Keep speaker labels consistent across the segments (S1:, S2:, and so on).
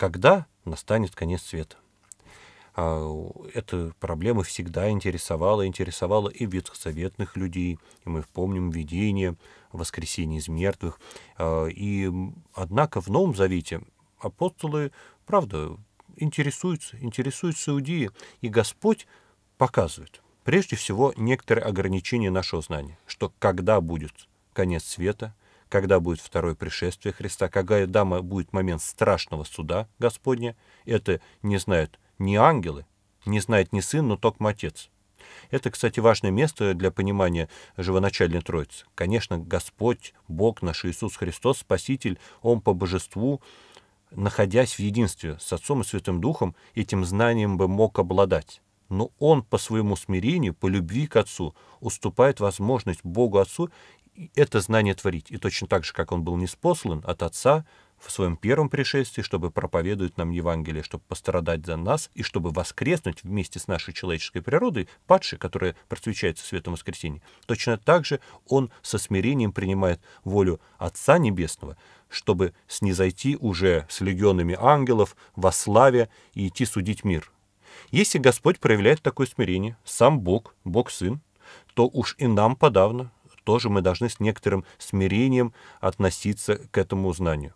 S1: когда настанет конец света. А, эта проблема всегда интересовала, интересовала и ветхозаветных людей, и мы помним видение, воскресения из мертвых. А, и, однако, в Новом Завете апостолы, правда, интересуются, интересуются иудеи, и Господь показывает, прежде всего, некоторые ограничения нашего знания, что когда будет конец света, когда будет второе пришествие Христа, когда дама будет момент страшного суда Господня, это не знают ни ангелы, не знает ни сын, но только отец. Это, кстати, важное место для понимания живоначальной Троицы. Конечно, Господь, Бог наш Иисус Христос, Спаситель, Он по божеству, находясь в единстве с Отцом и Святым Духом, этим знанием бы мог обладать. Но он по своему смирению, по любви к Отцу, уступает возможность Богу Отцу это знание творить. И точно так же, как он был неспослан от Отца в своем первом пришествии, чтобы проповедовать нам Евангелие, чтобы пострадать за нас и чтобы воскреснуть вместе с нашей человеческой природой, падшей, которая просвещается светом воскресения. Точно так же он со смирением принимает волю Отца Небесного, чтобы снизойти уже с легионами ангелов во славе и идти судить мир. Если Господь проявляет такое смирение, сам Бог, Бог-Сын, то уж и нам подавно, тоже мы должны с некоторым смирением относиться к этому знанию.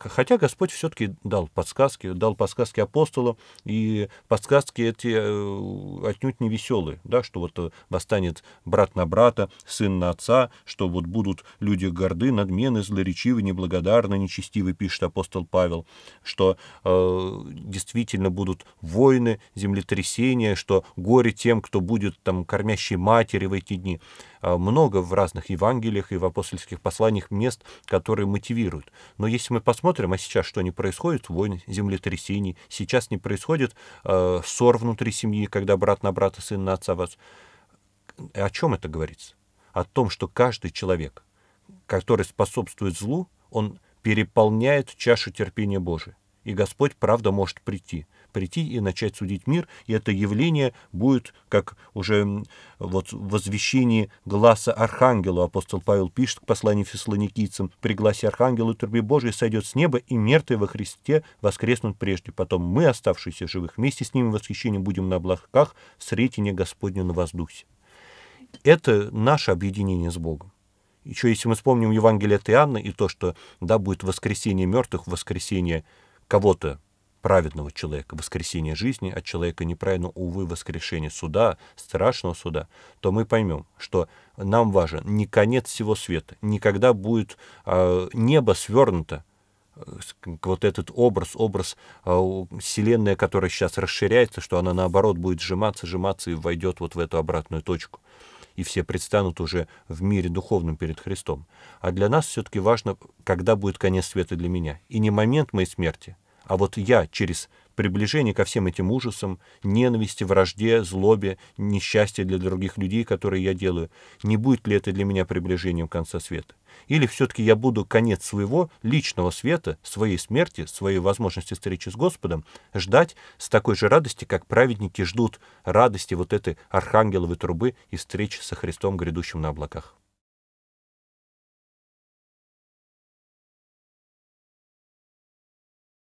S1: Хотя Господь все-таки дал подсказки, дал подсказки апостолам, и подсказки эти э, отнюдь не веселые, да, что вот э, восстанет брат на брата, сын на отца, что вот будут люди горды, надмены, злоречивы, неблагодарны, нечестивы, пишет апостол Павел, что э, действительно будут войны, землетрясения, что горе тем, кто будет там кормящей матери в эти дни. А, много в разных Евангелиях и в апостольских посланиях мест, которые мотивируют. Но если мы посмотрим, а сейчас что не происходит, Войны, землетрясений, сейчас не происходит э, ссор внутри семьи, когда брат на брата, сын на отца вас. О чем это говорится? О том, что каждый человек, который способствует злу, он переполняет чашу терпения Божия. И Господь, правда, может прийти прийти и начать судить мир, и это явление будет, как уже вот в возвещении гласа архангелу апостол Павел пишет к посланию фессалоникийцам, «При гласе архангела труби Божией сойдет с неба, и мертвые во Христе воскреснут прежде. Потом мы, оставшиеся живых, вместе с ними восхищением будем на облаках в сретине Господня на воздухе». Это наше объединение с Богом. Еще если мы вспомним Евангелие от Иоанна и то, что да, будет воскресение мертвых, воскресение кого-то праведного человека, воскресения жизни от а человека неправедного, увы, воскрешения суда, страшного суда, то мы поймем, что нам важен не конец всего света, никогда будет э, небо свернуто, э, вот этот образ, образ а, Вселенная, которая сейчас расширяется, что она наоборот будет сжиматься, сжиматься и войдет вот в эту обратную точку. И все предстанут уже в мире духовном перед Христом. А для нас все-таки важно, когда будет конец света для меня. И не момент моей смерти – а вот я через приближение ко всем этим ужасам, ненависти, вражде, злобе, несчастье для других людей, которые я делаю, не будет ли это для меня приближением конца света? Или все-таки я буду конец своего личного света, своей смерти, своей возможности встречи с Господом ждать с такой же радости, как праведники ждут радости вот этой архангеловой трубы и встречи со Христом, грядущим на облаках?